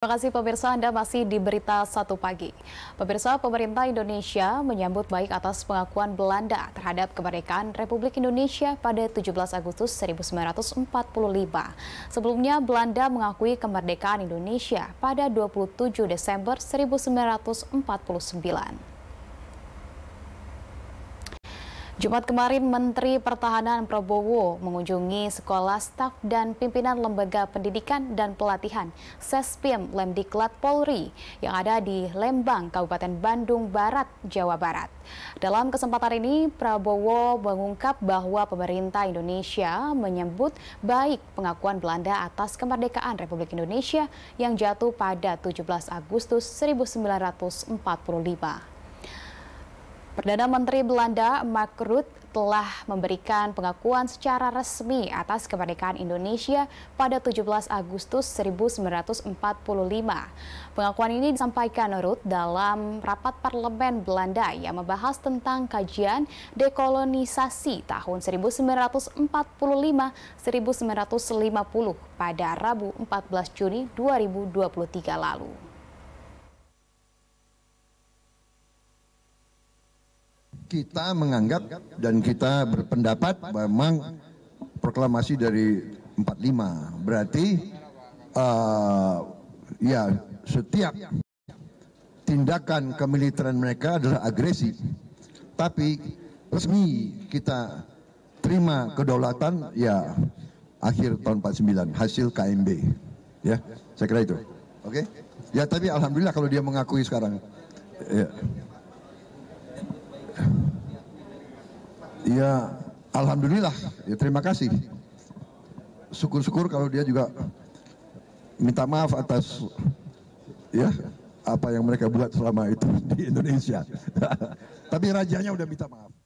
Terima kasih pemirsa Anda masih di Berita Satu Pagi. Pemirsa pemerintah Indonesia menyambut baik atas pengakuan Belanda terhadap kemerdekaan Republik Indonesia pada 17 Agustus 1945. Sebelumnya Belanda mengakui kemerdekaan Indonesia pada 27 Desember 1949. Jumat kemarin, Menteri Pertahanan Prabowo mengunjungi sekolah staf dan pimpinan lembaga pendidikan dan pelatihan Sespim Lemdiklat Polri yang ada di Lembang, Kabupaten Bandung Barat, Jawa Barat. Dalam kesempatan ini, Prabowo mengungkap bahwa pemerintah Indonesia menyebut baik pengakuan Belanda atas kemerdekaan Republik Indonesia yang jatuh pada 17 Agustus 1945. Perdana Menteri Belanda Mark Rutte telah memberikan pengakuan secara resmi atas kemerdekaan Indonesia pada 17 Agustus 1945. Pengakuan ini disampaikan Ruth dalam rapat parlemen Belanda yang membahas tentang kajian dekolonisasi tahun 1945-1950 pada Rabu 14 Juni 2023 lalu. kita menganggap dan kita berpendapat memang proklamasi dari 45 berarti uh, ya setiap tindakan kemiliteran mereka adalah agresi tapi resmi kita terima kedaulatan ya akhir tahun 49 hasil KMB ya saya kira itu oke okay? ya tapi alhamdulillah kalau dia mengakui sekarang ya Ya, alhamdulillah. Ya, terima kasih. Syukur-syukur kalau dia juga minta maaf atas ya apa yang mereka buat selama itu di Indonesia. Tapi rajanya udah minta maaf.